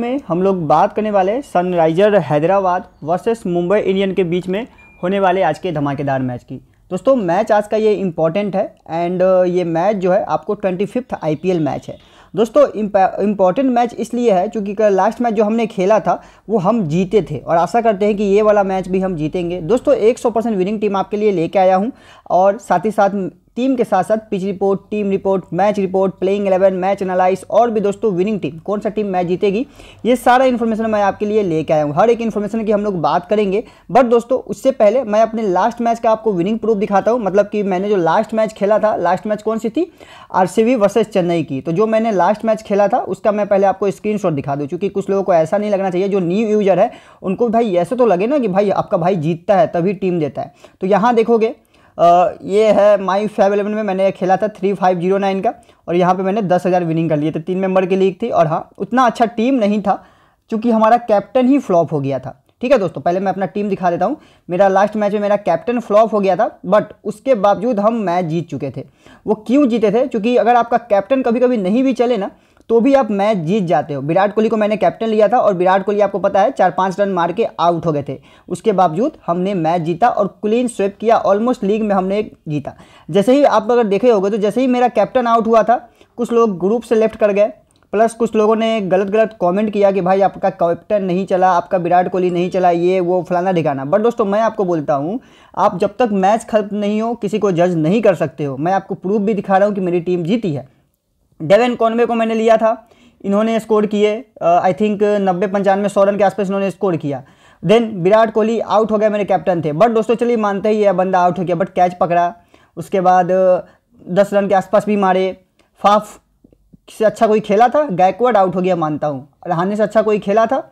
में हम लोग बात करने वाले Sunriser Hyderabad versus Mumbai Indian के बीच में होने वाले आज के धमाकेदार मैच की दोस्तों मैच आज का ये इम्पॉर्टेंट है एंड ये मैच जो है आपको ट्वेंटी फिफ्थ आई मैच है दोस्तों इम्पॉर्टेंट मैच इसलिए है क्योंकि लास्ट मैच जो हमने खेला था वो हम जीते थे और आशा करते हैं कि ये वाला मैच भी हम जीतेंगे दोस्तों 100 परसेंट विनिंग टीम आपके लिए लेके आया हूँ और साथ ही साथ टीम के साथ साथ pitch report team report match report playing eleven match analyse और भी दोस्तों विनिंग टीम कौन सा टीम मैच जीतेगी ये सारा इन्फॉर्मेशन मैं आपके लिए लेके आया हूँ हर एक इन्फॉर्मेशन की हम लोग बात करेंगे बट दोस्तों उससे पहले मैं अपने लास्ट मैच का आपको विनिंग प्रूफ दिखाता हूँ मतलब कि मैंने जो लास्ट मैच खेला था लास्ट मैच कौन सी थी आर सी वर्सेज चेन्नई की तो जो मैंने लास्ट मैच खेला था उसका मैं पहले आपको स्क्रीन दिखा दूँ चूँकि कुछ लोगों को ऐसा नहीं लगना चाहिए जो न्यू यूजर है उनको भाई ऐसे तो लगे ना कि भाई आपका भाई जीतता है तभी टीम देता है तो यहाँ देखोगे ये है माई फाइव एलेवन में मैंने खेला था थ्री फाइव जीरो नाइन का और यहाँ पे मैंने दस हज़ार विनिंग कर लिए थे तीन मेंबर की लीग थी और हाँ उतना अच्छा टीम नहीं था चूँकि हमारा कैप्टन ही फ्लॉप हो गया था ठीक है दोस्तों पहले मैं अपना टीम दिखा देता हूँ मेरा लास्ट मैच में मेरा कैप्टन फ्लॉप हो गया था बट उसके बावजूद हम मैच जीत चुके थे वो क्यों जीते थे क्योंकि अगर आपका कैप्टन कभी कभी नहीं भी चले ना तो भी आप मैच जीत जाते हो विराट कोहली को मैंने कैप्टन लिया था और विराट कोहली आपको पता है चार पाँच रन मार के आउट हो गए थे उसके बावजूद हमने मैच जीता और क्लीन स्वेप किया ऑलमोस्ट लीग में हमने जीता जैसे ही आप अगर देखे हो तो जैसे ही मेरा कैप्टन आउट हुआ था कुछ लोग ग्रुप से लेफ्ट कर गए प्लस कुछ लोगों ने गलत गलत कमेंट किया कि भाई आपका कैप्टन नहीं चला आपका विराट कोहली नहीं चला ये वो फलाना ढिकाना बट दोस्तों मैं आपको बोलता हूँ आप जब तक मैच खत्म नहीं हो किसी को जज नहीं कर सकते हो मैं आपको प्रूफ भी दिखा रहा हूँ कि मेरी टीम जीती है डेवन कॉनवे को मैंने लिया था इन्होंने स्कोर किए आई uh, थिंक नब्बे पंचानवे सौ रन के आसपास इन्होंने स्कोर किया देन विराट कोहली आउट हो गया मेरे कैप्टन थे बट दोस्तों चलिए मानते ही यह बंदा आउट हो गया बट कैच पकड़ा उसके बाद uh, दस रन के आसपास भी मारे फाफ से अच्छा कोई खेला था गायकवाड आउट हो गया मानता हूँ रहाने से अच्छा कोई खेला था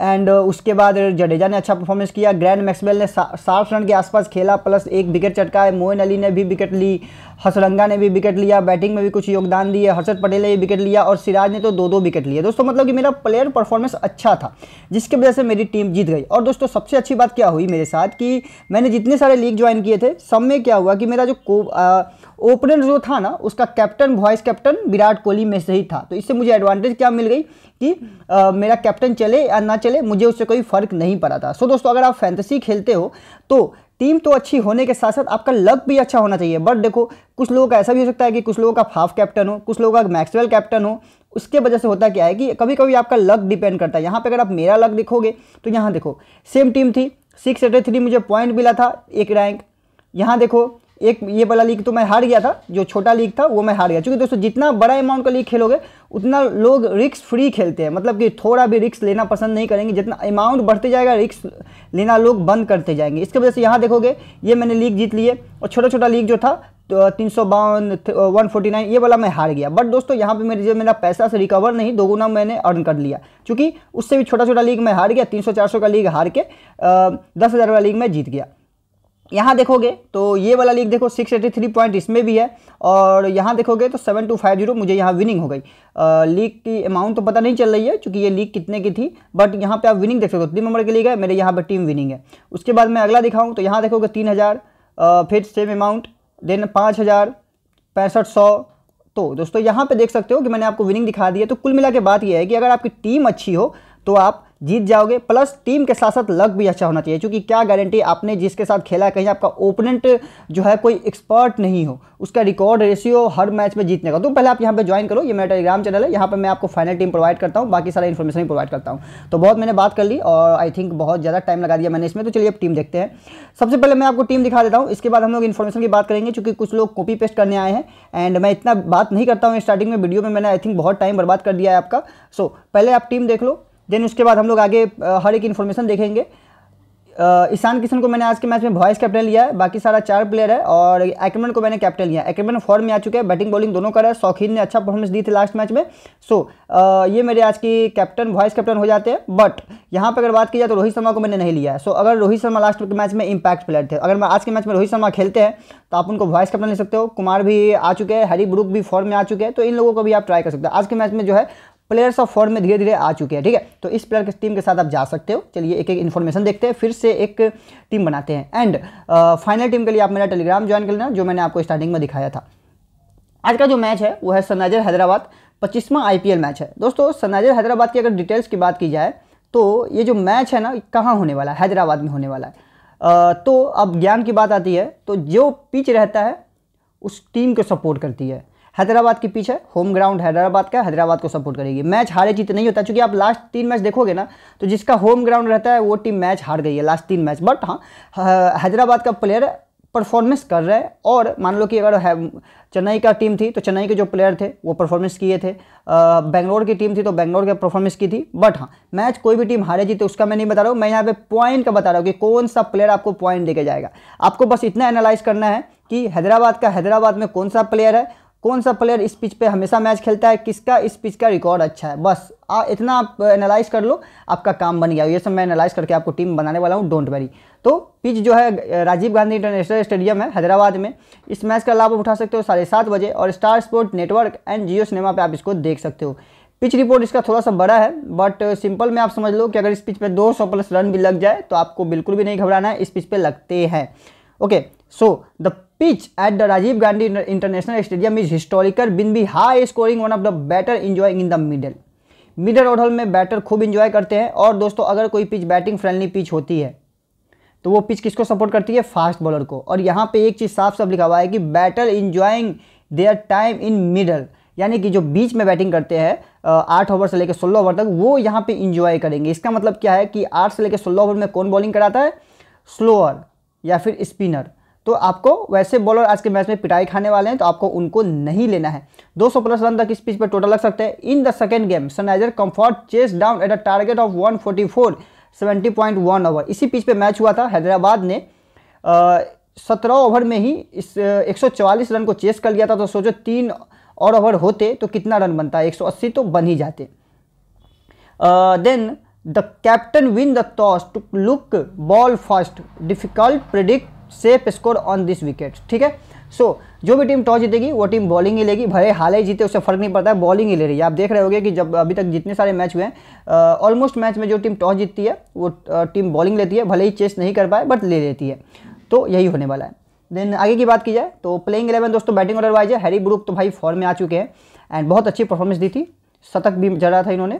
एंड uh, उसके बाद जडेजा ने अच्छा परफॉर्मेंस किया ग्रैंड मैक्सवेल ने साठ रन के आसपास खेला प्लस एक विकेट चटका है मोइन अली ने भी विकेट ली हसरंगा ने भी विकेट लिया बैटिंग में भी कुछ योगदान दिए हर्षद पटेल ने भी विकेट लिया और सिराज ने तो दो दो विकेट लिए दोस्तों मतलब कि मेरा प्लेयर परफॉर्मेंस अच्छा था जिसकी वजह से मेरी टीम जीत गई और दोस्तों सबसे अच्छी बात क्या हुई मेरे साथ कि मैंने जितने सारे लीग ज्वाइन किए थे सब में क्या हुआ कि मेरा जो ओपनर जो था ना उसका captain vice captain Virat Kohli में से ही था तो इससे मुझे एडवांटेज क्या मिल गई कि आ, मेरा कैप्टन चले या ना चले मुझे उससे कोई फ़र्क नहीं पड़ा था सो दोस्तों अगर आप फैंतसी खेलते हो तो टीम तो अच्छी होने के साथ साथ आपका लक भी अच्छा होना चाहिए बट देखो कुछ लोगों का ऐसा भी हो सकता है कि कुछ लोगों का हाफ कैप्टन हो कुछ लोगों का मैक्सवेल कैप्टन हो उसके वजह से होता क्या है कि कभी कभी आपका लक डिपेंड करता है यहाँ पर अगर आप मेरा लक देखोगे तो यहाँ देखो सेम टीम थी सिक्स एटी थ्री मुझे पॉइंट मिला था एक रैंक यहाँ देखो एक ये वाला लीग तो मैं हार गया था जो छोटा लीग था वो मैं हार गया क्योंकि दोस्तों जितना बड़ा अमाउंट का लीग खेलोगे उतना लोग रिक्स फ्री खेलते हैं मतलब कि थोड़ा भी रिक्स लेना पसंद नहीं करेंगे जितना अमाउंट बढ़ते जाएगा रिक्स लेना लोग बंद करते जाएंगे इसके वजह से यहाँ देखोगे ये मैंने लीग जीत लिए और छोटा छोटा लीग जो था तो तीन सौ बावन वन फोर्टी नाइन ये वाला मैं हार गया बट दोस्तों यहाँ पे मेरे जो मेरा पैसा से रिकवर नहीं दोगुना मैंने अर्न कर लिया क्योंकि उससे भी छोटा छोटा लीग मैं हार गया तीन सौ चार सौ का लीग हार के दस हज़ार वाला लीग मैं जीत गया यहाँ देखोगे तो ये वाला लीग देखो 683 पॉइंट इसमें भी है और यहाँ देखोगे तो 7250 मुझे यहाँ विनिंग हो गई लीग की अमाउंट तो पता नहीं चल रही है क्योंकि ये लीग कितने की थी बट यहाँ पे आप विनिंग देख सकते हो तीन नंबर की लीग है मेरे यहाँ पे टीम विनिंग है उसके बाद मैं अगला दिखाऊँ तो यहाँ देखोगे तीन हज़ार फिर सेम अमाउंट देन पाँच हज़ार पैंसठ सौ तो दोस्तों यहाँ पर देख सकते हो कि मैंने आपको विनिंग दिखा दी है तो कुल मिला के बात यह है कि अगर आपकी टीम अच्छी हो तो आप जीत जाओगे प्लस टीम के साथ साथ लक भी अच्छा होना चाहिए क्योंकि क्या गारंटी आपने जिसके साथ खेला है कहीं आपका ओपोनेंट जो है कोई एक्सपर्ट नहीं हो उसका रिकॉर्ड रेशियो हर मैच में जीतने का तो पहले आप यहाँ पे ज्वाइन करो ये मेरा टेलीग्राम चैनल है यहाँ पर मैं आपको फाइनल टीम प्रोवाइड करता हूँ बाकी सारा इन्फॉर्मेशन भी प्रोवाइड करता हूँ तो बहुत मैंने बात कर ली और आई थिंक बहुत ज़्यादा टाइम लगा दिया मैंने इसमें तो चलिए अब टीम देखते हैं सबसे पहले मैं आपको टीम दिखा देता हूँ इसके बाद हम लोग इन्फॉर्मेशन की बात करेंगे चूँकि कुछ लोग कॉपी पेस्ट करने आए हैं एंड मैं इतना बात नहीं करता हूँ स्टार्टिंग में वीडियो में मैंने आई थिंक बहुत टाइम बर्बाद कर दिया है आपका सो पहले आप टीम देख लो देन उसके बाद हम लोग आगे हर एक इन्फॉर्मेशन देखेंगे ईशान किशन को मैंने आज के मैच में वॉइस कैप्टन लिया है बाकी सारा चार प्लेयर है और एक्रमन को मैंने कैप्टन लिया एक्रमन फॉर्म में आ चुके हैं बैटिंग बॉलिंग दोनों कर रहा है शौकीन ने अच्छा परफॉर्मेंस दी थी लास्ट मैच में सो so, ये मेरे आज की कैप्टन वॉइस कैप्टन हो जाते हैं बट यहाँ पर अगर बात की जाए तो रोहित शर्मा को मैंने नहीं लिया है सो so, अगर रोहित शर्मा लास्ट के मैच में इम्पैक्ट प्लेयर थे अगर आज के मैच में रोहित शर्मा खेलते हैं तो आप उनको वॉइस कैप्टन ले सकते हो कुमार भी आ चुके हैं हरी ब्रुक भी फॉर्म में आ चुके हैं तो इन लोगों को भी आप ट्राई कर सकते हो आज के मैच में जो है प्लेयर्स ऑफ फॉर्म में धीरे धीरे आ चुके हैं ठीक है तो इस प्लेयर टीम के साथ आप जा सकते हो चलिए एक एक इन्फॉर्मेशन देखते हैं फिर से एक टीम बनाते हैं एंड फाइनल टीम के लिए आप मेरा टेलीग्राम ज्वाइन कर लेना जो मैंने आपको स्टार्टिंग में दिखाया था आज का जो मैच है वो है सनराइजर हैदराबाद पच्चीसवां आई मैच है दोस्तों सनराइजर हैदराबाद की अगर डिटेल्स की बात की जाए तो ये जो मैच है ना कहाँ होने वाला है हैदराबाद में होने वाला है तो अब ज्ञान की बात आती है तो जो पिच रहता है उस टीम को सपोर्ट करती है हैदराबाद के पीछे होम ग्राउंड हैदराबाद का हैदराबाद को सपोर्ट करेगी मैच हारे जीत नहीं होता क्योंकि आप लास्ट तीन मैच देखोगे ना तो जिसका होम ग्राउंड रहता है वो टीम मैच हार गई है लास्ट तीन मैच बट हाँ हैदराबाद का प्लेयर परफॉर्मेंस कर रहे हैं और मान लो कि अगर चेन्नई का टीम थी तो चेन्नई के जो प्लेयर थे वो परफॉर्मेंस किए थे बेंगलोर की टीम थी तो बेंगलोर के परफॉर्मेंस की थी बट हाँ मैच कोई भी टीम हारे जीते उसका मैं नहीं बता रहा हूँ मैं यहाँ पे पॉइंट का बता रहा हूँ कि कौन सा प्लेयर आपको पॉइंट देके जाएगा आपको बस इतना एनालाइज करना है कि हैदराबाद का हैदराबाद में कौन सा प्लेयर है कौन सा प्लेयर इस पिच पे हमेशा मैच खेलता है किसका इस पिच का रिकॉर्ड अच्छा है बस आ, इतना आप एनालाइज कर लो आपका काम बन गया ये सब मैं एनालाइज करके आपको टीम बनाने वाला हूँ डोंट वेरी तो पिच जो है राजीव गांधी इंटरनेशनल स्टेडियम है हैदराबाद में इस मैच का लाभ उठा सकते हो साढ़े सात बजे और Star sport network and Jio cinema पर आप इसको देख सकते हो पिच रिपोर्ट इसका थोड़ा सा बड़ा है बट सिंपल में आप समझ लो कि अगर इस पिच दो सौ प्लस रन भी लग जाए तो आपको बिल्कुल भी नहीं घबराना है इस पिच पर लगते हैं okay so the pitch at the Rajiv Gandhi international stadium is historical been be high scoring one of the batter enjoying in the middle middle over में बैटर खूब इंजॉय करते हैं और दोस्तों अगर कोई पिच बैटिंग फ्रेंडली पिच होती है तो वो पिच किसको सपोर्ट करती है फास्ट बॉलर को और यहाँ पे एक चीज़ साफ साफ लिखा हुआ है कि batter enjoying their time in middle यानी कि जो बीच में बैटिंग करते हैं आठ ओवर से लेकर सोलह ओवर तक वो यहाँ पे इंजॉय करेंगे इसका मतलब क्या है कि आठ से लेकर सोलह ओवर में कौन बॉलिंग कराता है स्लोअर या फिर स्पिनर तो आपको वैसे बॉलर आज के मैच में पिटाई खाने वाले हैं तो आपको उनको नहीं लेना है 200 प्लस रन तक इस पिच पर टोटल लग सकते हैं in the second game Sunriser comfort chase down at a target of 144 70.1 over इसी पिच पे मैच हुआ था हैदराबाद ने सत्रह ओवर में ही इस एक रन को चेस कर लिया था तो सोचो तीन और ओवर होते तो कितना रन बनता है तो बन ही जाते then the captain win the toss to look ball first difficult predict safe score on this wicket ठीक है सो so, जो भी टीम टॉस जीतेगी वो टीम बॉलिंग ही लेगी भले हाल ही जीते उससे फर्क नहीं पड़ता है बॉलिंग ही ले रही है आप देख रहे होगे कि जब अभी तक जितने सारे मैच हुए हैं ऑलमोस्ट मैच में जो टीम टॉस जीतती है वो टीम बॉलिंग लेती है भले ही चेस नहीं कर पाए बट ले लेती है तो यही होने वाला है देन आगे की बात की जाए तो प्लेइंग इलेवन दोस्तों बैटिंग ऑर्डर वाइज है हैरी ब्रुक तो भाई फॉर्म में आ चुके हैं एंड बहुत अच्छी परफॉर्मेंस दी थी शतक भी जड़ा था इन्होंने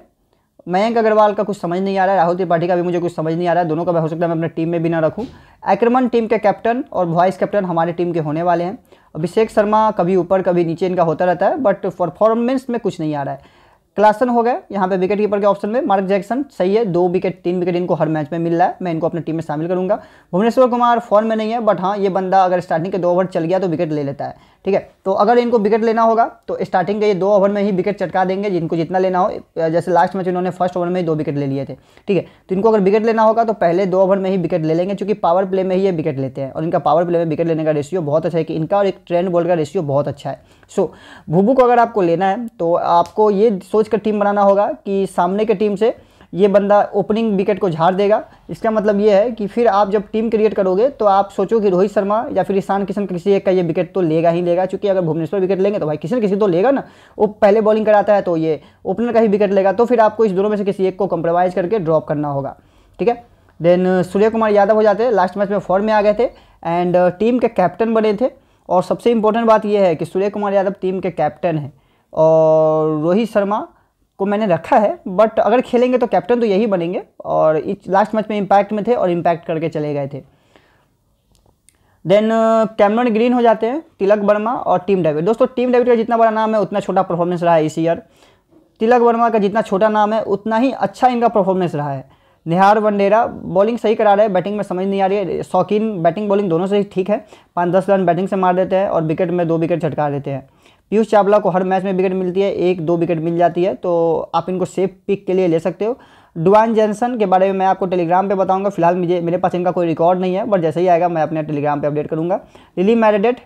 मयंक अग्रवाल का कुछ समझ नहीं आ रहा है राहुल त्रिपाठी का भी मुझे कुछ समझ नहीं आ रहा है दोनों का हो सकता है मैं अपने टीम में भी ना रखूँ एक्रमन टीम के कैप्टन और वाइस कैप्टन हमारी टीम के होने वाले हैं अभिषेक शर्मा कभी ऊपर कभी नीचे इनका होता रहता है बट परफॉर्मेंस में कुछ नहीं आ रहा है क्लासन हो गए यहाँ पे विकेट कीपर के ऑप्शन में मार्क जैक्सन सही है दो विकेट तीन विकेट इनको हर मैच में मिल रहा है मैं इनको अपने टीम में शामिल करूंगा भुवनेश्वर कुमार फॉर्म में नहीं है बट हाँ ये बंदा अगर स्टार्टिंग के दो ओवर चल गया तो विकेट ले लेता है ठीक है तो अगर इनको विकेट लेना होगा तो स्टार्टिंग के ये दो ओवर में ही विकेट चटका देंगे जिनको जितना लेना हो जैसे लास्ट मैच इन्होंने फर्स्ट ओवर में ही दो विकेट ले लिए थे ठीक है तो इनको अगर विकेट लेना होगा तो पहले दो ओवर में ही विकेट ले लेंगे क्योंकि पावर प्ले में ही ये विकेट लेते हैं और इनका पावर प्ले में विकेट लेने का रेशियो बहुत अच्छा है कि इनका और एक ट्रेंड बॉल का रेशियो बहुत अच्छा है सो भूबू को अगर आपको लेना है तो आपको ये सोच कर टीम बनाना होगा कि सामने के टीम से ये बंदा ओपनिंग विकेट को झाड़ देगा इसका मतलब ये है कि फिर आप जब टीम क्रिएट करोगे तो आप सोचो कि रोहित शर्मा या फिर ईशान किशन किसी एक का ये विकेट तो लेगा ही लेगा क्योंकि अगर भुवनेश्वर विकेट लेंगे तो भाई किसी किसी तो लेगा ना वो पहले बॉलिंग कराता है तो ये ओपनर का ही विकेट लेगा तो फिर आपको इस दोनों में से किसी एक को कंप्रोमाइज़ करके ड्रॉप करना होगा ठीक है देन uh, सूर्य कुमार यादव हो जाते लास्ट मैच में फॉर्म में आ गए थे एंड टीम uh, के कैप्टन बने थे और सबसे इम्पोर्टेंट बात यह है कि सूर्य कुमार यादव टीम के कैप्टन हैं और रोहित शर्मा को मैंने रखा है बट अगर खेलेंगे तो कैप्टन तो यही बनेंगे और लास्ट मैच में इम्पैक्ट में थे और इम्पैक्ट करके चले गए थे देन कैमरन ग्रीन हो जाते हैं तिलक वर्मा और टीम डेविड दोस्तों टीम डेविड का जितना बड़ा नाम है उतना छोटा परफॉर्मेंस रहा है इस ईयर तिलक वर्मा का जितना छोटा नाम है उतना ही अच्छा इनका परफॉर्मेंस रहा है निहार वनडेरा बॉलिंग सही करा रहे हैं बैटिंग में समझ नहीं आ रही है शौकीन बैटिंग बॉलिंग दोनों से ही ठीक है पाँच दस रन बैटिंग से मार देते हैं और विकेट में दो विकेट झटका देते हैं पीयूष चावला को हर मैच में विकेट मिलती है एक दो विकेट मिल जाती है तो आप इनको सेफ पिक के लिए ले सकते हो डुआन जैनसन के बारे में मैं आपको टेलीग्राम पे बताऊंगा फिलहाल मुझे मेरे पास इनका कोई रिकॉर्ड नहीं है बट जैसे ही आएगा मैं अपने टेलीग्राम पे अपडेट करूंगा लिली मैरिडेट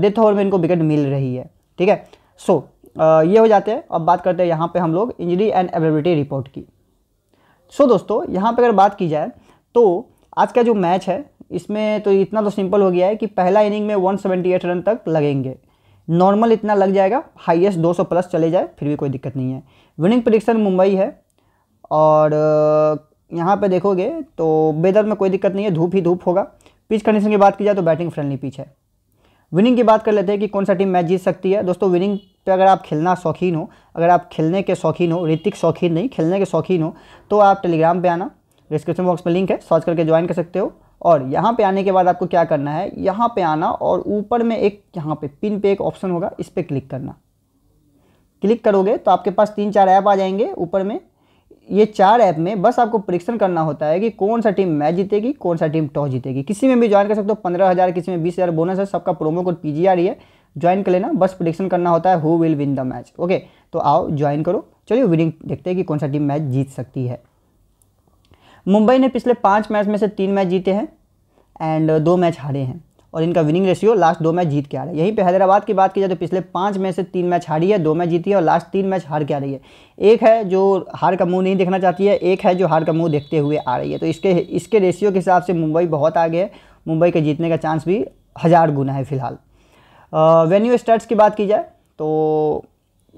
डेथ ओवर में इनको विकेट मिल रही है ठीक है सो so, ये हो जाते हैं अब बात करते हैं यहाँ पर हम लोग इंजरी एंड एबिलिटी रिपोर्ट की सो so, दोस्तों यहाँ पर अगर बात की जाए तो आज का जो मैच है इसमें तो इतना तो सिंपल हो गया है कि पहला इनिंग में वन रन तक लगेंगे नॉर्मल इतना लग जाएगा हाईएस्ट 200 प्लस चले जाए फिर भी कोई दिक्कत नहीं है विनिंग प्रडिक्शन मुंबई है और यहाँ पे देखोगे तो वेदर में कोई दिक्कत नहीं है धूप ही धूप होगा पिच कंडीशन की बात की जाए तो बैटिंग फ्रेंडली पिच है विनिंग की बात कर लेते हैं कि कौन सा टीम मैच जीत सकती है दोस्तों विनिंग पे अगर आप खेलना शौकीन हो अगर आप खेलने के शौकीन हो ऋतिक शौकीन नहीं खेलने के शौकीन हो तो आप टेलीग्राम पर आना डिस्क्रिप्शन बॉक्स में लिंक है सर्च करके ज्वाइन कर सकते हो और यहाँ पे आने के बाद आपको क्या करना है यहाँ पे आना और ऊपर में एक यहाँ पे पिन पे एक ऑप्शन होगा इस पर क्लिक करना क्लिक करोगे तो आपके पास तीन चार ऐप आ जाएंगे ऊपर में ये चार ऐप में बस आपको परीक्षण करना होता है कि कौन सा टीम मैच जीतेगी कौन सा टीम टॉस जीतेगी किसी में भी ज्वाइन कर सकते हो पंद्रह हज़ार किसी में बीस हज़ार बोनस है सबका प्रोमो कोड पी जी आ रही है ज्वाइन कर लेना बस प्रडिक्शन करना होता है who will win the match okay तो आओ ज्वाइन करो चलिए विनिंग देखते हैं कि कौन सा टीम मैच जीत सकती है मुंबई ने पिछले पाँच मैच में से तीन मैच जीते हैं एंड uh, दो मैच हारे हैं और इनका विनिंग रेशियो लास्ट दो मैच जीत के आ रहा है यहीं पे हैदराबाद की बात की जाए तो पिछले पाँच में से तीन मैच हारी है दो मैच जीती है और लास्ट तीन मैच हार के आ रही है एक है जो हार का मुंह नहीं देखना चाहती है एक है जो हार का मुंह देखते हुए आ रही है तो इसके इसके रेशियो के हिसाब से मुंबई बहुत आगे है मुंबई के जीतने का चांस भी हज़ार गुना है फिलहाल वेन्यू uh, स्टार्ट की बात की जाए तो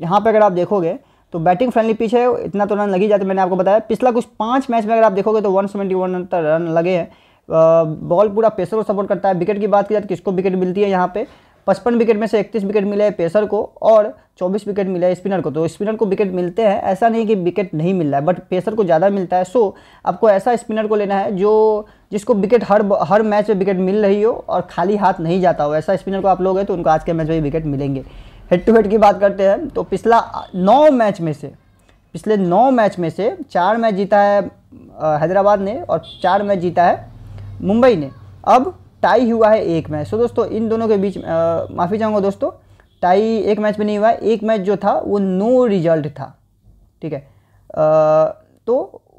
यहाँ पर अगर आप देखोगे तो बैटिंग फ्रेंडली पिच है इतना तो रन लगी जाते मैंने आपको बताया पिछला कुछ पाँच मैच में अगर आप देखोगे तो वन सेवेंटी वन रन लगे हैं बॉल पूरा पेसर को सपोर्ट करता है विकेट की बात की जाए तो किसको विकेट मिलती है यहाँ पे पचपन विकेट में से इकतीस विकेट मिले पेसर को और चौबीस विकेट मिले है स्पिनर को तो स्पिनर को विकेट मिलते हैं ऐसा नहीं कि विकेट नहीं मिल रहा है बट पेसर को ज़्यादा मिलता है सो आपको ऐसा स्पिनर को लेना है जो जिसको विकेट हर हर मैच में विकेट मिल रही हो और खाली हाथ नहीं जाता हो ऐसा स्पिनर को आप लोग हैं तो उनको आज के मैच में विकेट मिलेंगे हेड टू हेड की बात करते हैं तो पिछला नौ मैच में से पिछले नौ मैच में से चार मैच जीता है हैदराबाद ने और चार मैच जीता है मुंबई ने अब टाई हुआ है एक मैच तो दोस्तों इन दोनों के बीच माफ़ी चाहूँगा दोस्तों टाई एक मैच में नहीं हुआ है एक मैच जो था वो नो रिजल्ट था ठीक है आ, तो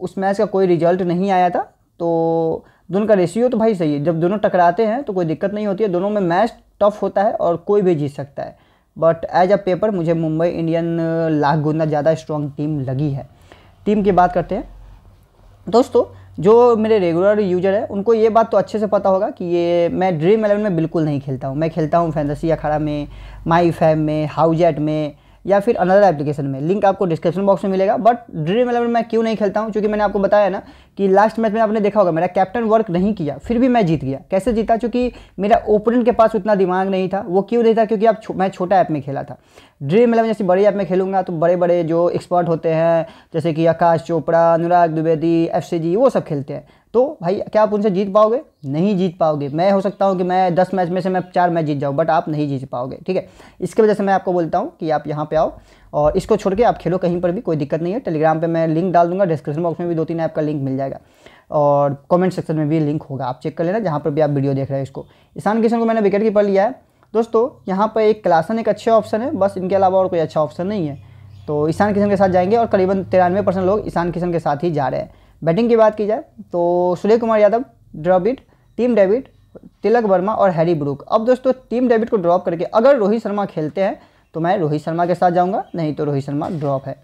उस मैच का कोई रिजल्ट नहीं आया था तो दोनों का रेशियो तो भाई सही है जब दोनों टकराते हैं तो कोई दिक्कत नहीं होती है दोनों में मैच टफ होता है और कोई भी जीत सकता है बट एज अ पेपर मुझे मुंबई इंडियन लाख गुना ज़्यादा स्ट्रॉन्ग टीम लगी है टीम की बात करते हैं दोस्तों जो मेरे रेगुलर यूजर है उनको ये बात तो अच्छे से पता होगा कि ये मैं ड्रीम एलेवन में बिल्कुल नहीं खेलता हूँ मैं खेलता हूँ फैंसी अखाड़ा में माई फैम में हाउजेट में या फिर अनदर एप्लीकेशन में लिंक आपको डिस्क्रिप्शन बॉक्स में मिलेगा बट ड्रीम इलेवन मैं क्यों नहीं खेलता हूँ क्योंकि मैंने आपको बताया ना कि लास्ट मैच में आपने देखा होगा मेरा कैप्टन वर्क नहीं किया फिर भी मैं जीत गया कैसे जीता चूँकि मेरा ओपोनेंट के पास उतना दिमाग नहीं था वो क्यों नहीं था क्योंकि आप मैं छोटा ऐप में खेला था ड्रीम इलेवन जैसे बड़े ऐप में खेलूंगा तो बड़े बड़े जो एक्सपर्ट होते हैं जैसे कि आकाश चोपड़ा अनुराग द्विवेदी एफ वो सब खेलते हैं तो भाई क्या आप उनसे जीत पाओगे नहीं जीत पाओगे मैं हो सकता हूँ कि मैं दस मैच में से मैं चार मैच जीत जाऊँ बट आप नहीं जीत पाओगे ठीक है इसके वजह से मैं आपको बोलता हूँ कि आप यहाँ पे आओ और इसको छोड़ के आप खेलो कहीं पर भी कोई दिक्कत नहीं है टेलीग्राम पे मैं लिंक डाल दूंगा डिस्क्रिप्शन बॉक्स में भी दो तीन ऐप का लिंक मिल जाएगा और कॉमेंट सेक्शन में भी लिंक होगा आप चेक कर लेना जहाँ पर भी आप वीडियो देख रहे हैं इसको ईशान किशन को मैंने विकेट कीपर लिया है दोस्तों यहाँ पर एक क्लासन एक अच्छे ऑप्शन है बस इनके अलावा और कोई अच्छा ऑप्शन नहीं है तो ईशान किशन के साथ जाएंगे और करीबन तिरानवे परसेंट लोग ईशान किशन के साथ ही जा रहे हैं बैटिंग की बात की जाए तो सूर्य कुमार यादव ड्रॉबिट टीम डेविड तिलक वर्मा और हैरी ब्रूक अब दोस्तों टीम डेविड को ड्रॉप करके अगर रोहित शर्मा खेलते हैं तो मैं रोहित शर्मा के साथ जाऊंगा नहीं तो रोहित शर्मा ड्रॉप है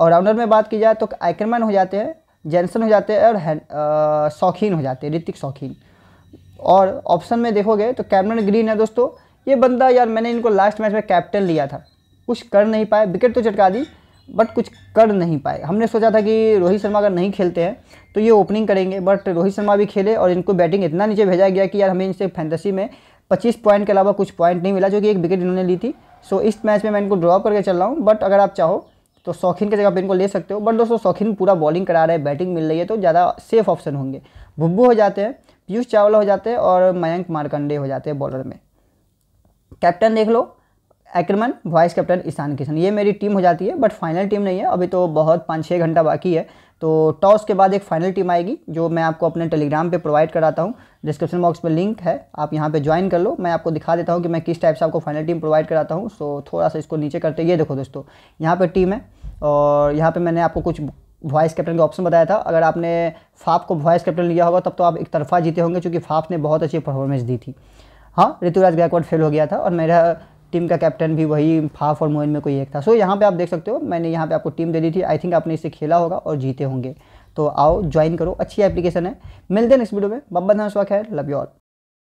और राउंडर में बात की जाए तो आइकरमैन हो जाते हैं जैनसन हो जाते हैं और शौकीन हो जाते हैं ऋतिक शौकीन और ऑप्शन में देखोगे तो कैमरन ग्रीन है दोस्तों ये बंदा यार मैंने इनको लास्ट मैच में कैप्टन लिया था कुछ कर नहीं पाए विकेट तो चटका दी बट कुछ कर नहीं पाए हमने सोचा था कि रोहित शर्मा अगर नहीं खेलते हैं तो ये ओपनिंग करेंगे बट रोहित शर्मा भी खेले और इनको बैटिंग इतना नीचे भेजा गया कि यार हमें इनसे फैंटेसी में 25 पॉइंट के अलावा कुछ पॉइंट नहीं मिला जो कि एक विकेट इन्होंने ली थी सो इस मैच में मैं इनको ड्रॉप करके चल रहा हूँ बट अगर आप चाहो तो शौकीन की जगह पर इनको ले सकते हो बट दोस्तों शौकीन पूरा बॉलिंग करा रहे हैं बैटिंग मिल रही है तो ज़्यादा सेफ ऑप्शन होंगे भुब्बू हो जाते हैं पीयूष चावला हो जाते हैं और मयंक मारकंडे हो जाते हैं बॉलर में कैप्टन देख लो Ackermann vice captain Ishan Kishan ये मेरी टीम हो जाती है बट फाइनल टीम नहीं है अभी तो बहुत पाँच छः घंटा बाकी है तो टॉस के बाद एक फाइनल टीम आएगी जो मैं आपको अपने टेलीग्राम पे प्रोवाइड कराता हूँ डिस्क्रिप्शन बॉक्स में लिंक है आप यहाँ पे ज्वाइन कर लो मैं आपको दिखा देता हूँ कि मैं किस टाइप से आपको फाइनल टीम प्रोवाइड कराता हूँ सो थोड़ा सा इसको नीचे करते ये देखो दोस्तों यहाँ पर टीम है और यहाँ पर मैंने आपको कुछ वॉइस कैप्टन का ऑप्शन बताया था अगर आपने फाफ को वॉइस कैप्टन लिया होगा तब तो आप एक तरफा जीते होंगे चूँकि फाफ ने बहुत अच्छी परफॉर्मेंस दी थी हाँ ऋतुराज गायकवाड फेल हो गया था और मेरा टीम का कैप्टन भी वही फाफ और मोइन में कोई एक था सो so, यहाँ पे आप देख सकते हो मैंने यहाँ पे आपको टीम दे दी थी आई थिंक आपने इसे खेला होगा और जीते होंगे तो आओ ज्वाइन करो अच्छी एप्लीकेशन है मिलते हैं नेक्स्ट वीडियो में बब्बा धान स्वाख है लव यू ऑल